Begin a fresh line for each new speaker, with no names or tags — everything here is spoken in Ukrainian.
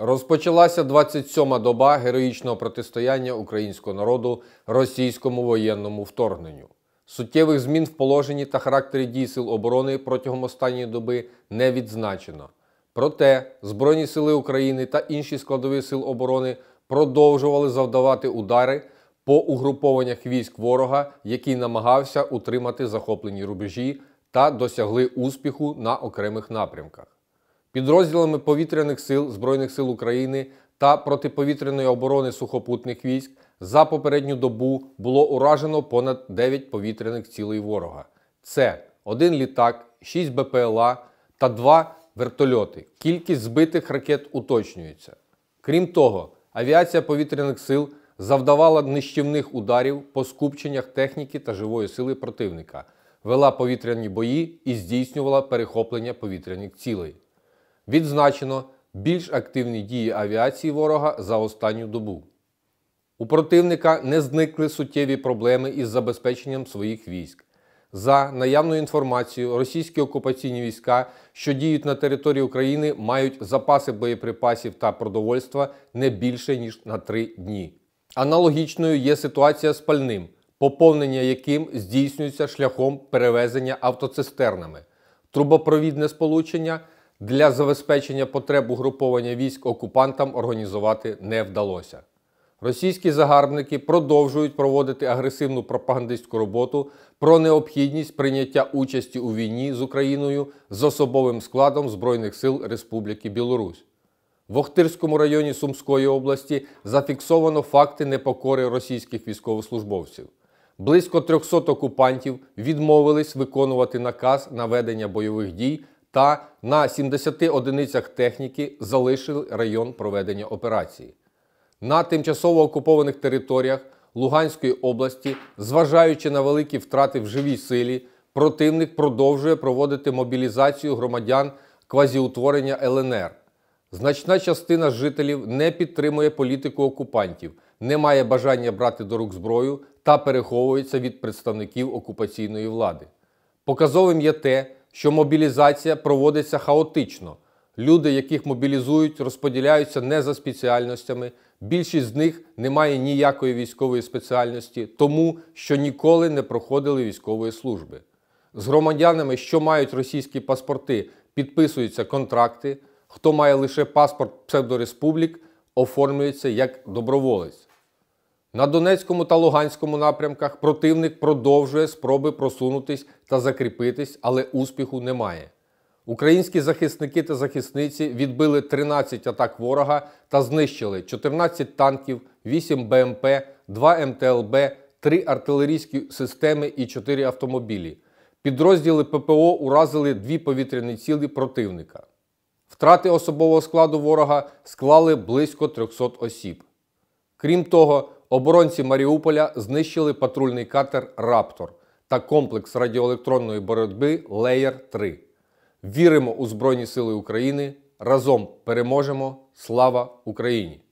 Розпочалася 27-ма доба героїчного протистояння українського народу російському воєнному вторгненню. Суттєвих змін в положенні та характері дій сил оборони протягом останньої доби не відзначено. Проте Збройні сили України та інші складові сил оборони продовжували завдавати удари по угрупованнях військ ворога, який намагався утримати захоплені рубежі та досягли успіху на окремих напрямках підрозділами повітряних сил Збройних сил України та протиповітряної оборони сухопутних військ за попередню добу було уражено понад 9 повітряних цілей ворога. Це один літак, 6 БПЛА та 2 вертольоти. Кількість збитих ракет уточнюється. Крім того, авіація повітряних сил завдавала нищівних ударів по скупченнях техніки та живої сили противника, вела повітряні бої і здійснювала перехоплення повітряних цілей. Відзначено більш активні дії авіації ворога за останню добу. У противника не зникли суттєві проблеми із забезпеченням своїх військ. За наявною інформацією, російські окупаційні війська, що діють на території України, мають запаси боєприпасів та продовольства не більше ніж на три дні. Аналогічною є ситуація з пальним, поповнення яким здійснюється шляхом перевезення автоцистернами, трубопровідне сполучення для забезпечення потреб угруповання військ окупантам організувати не вдалося. Російські загарбники продовжують проводити агресивну пропагандистську роботу про необхідність прийняття участі у війні з Україною з особовим складом Збройних сил Республіки Білорусь. В Охтирському районі Сумської області зафіксовано факти непокори російських військовослужбовців. Близько 300 окупантів відмовились виконувати наказ на ведення бойових дій та на 70 одиницях техніки залишили район проведення операції. На тимчасово окупованих територіях Луганської області, зважаючи на великі втрати в живій силі, противник продовжує проводити мобілізацію громадян квазіутворення ЛНР. Значна частина жителів не підтримує політику окупантів, не має бажання брати до рук зброю та переховується від представників окупаційної влади. Показовим є те, що мобілізація проводиться хаотично. Люди, яких мобілізують, розподіляються не за спеціальностями. Більшість з них не має ніякої військової спеціальності, тому що ніколи не проходили військової служби. З громадянами, що мають російські паспорти, підписуються контракти. Хто має лише паспорт псевдореспублік, оформлюється як доброволець. На Донецькому та Луганському напрямках противник продовжує спроби просунутись та закріпитись, але успіху немає. Українські захисники та захисниці відбили 13 атак ворога та знищили 14 танків, 8 БМП, 2 МТЛБ, 3 артилерійські системи і 4 автомобілі. Підрозділи ППО уразили дві повітряні цілі противника. Втрати особового складу ворога склали близько 300 осіб. Крім того, оборонці Маріуполя знищили патрульний катер Раптор та комплекс радіоелектронної боротьби Леєр 3. Віримо у Збройні Сили України. Разом переможемо! Слава Україні!